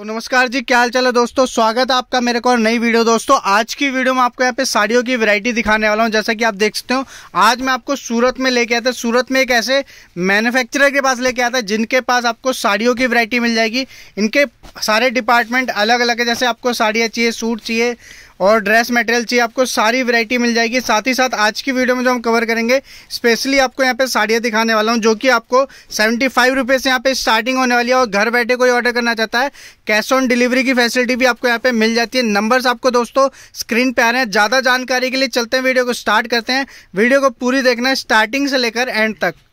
तो नमस्कार जी क्या हाल चाल है दोस्तों स्वागत है आपका मेरे को और नई वीडियो दोस्तों आज की वीडियो में आपको यहाँ पे साड़ियों की वैरायटी दिखाने वाला हूँ जैसा कि आप देख सकते हो आज मैं आपको सूरत में लेके आया था सूरत में एक ऐसे मैन्युफैक्चरर के पास लेके आया था जिनके पास आपको साड़ियों की वरायटी मिल जाएगी इनके सारे डिपार्टमेंट अलग अलग है जैसे आपको साड़ियाँ चाहिए सूट चाहिए और ड्रेस मटेरियल चाहिए आपको सारी वैरायटी मिल जाएगी साथ ही साथ आज की वीडियो में जो हम कवर करेंगे स्पेशली आपको यहाँ पे साड़ियाँ दिखाने वाला हूँ जो कि आपको सेवेंटी फाइव रुपीज़ से यहाँ पर स्टार्टिंग होने वाली है और घर बैठे कोई ऑर्डर करना चाहता है कैश ऑन डिलीवरी की फैसिलिटी भी आपको यहाँ पर मिल जाती है नंबर्स आपको दोस्तों स्क्रीन पर आ रहे हैं ज़्यादा जानकारी के लिए चलते हैं वीडियो को स्टार्ट करते हैं वीडियो को पूरी देखना है स्टार्टिंग से लेकर एंड तक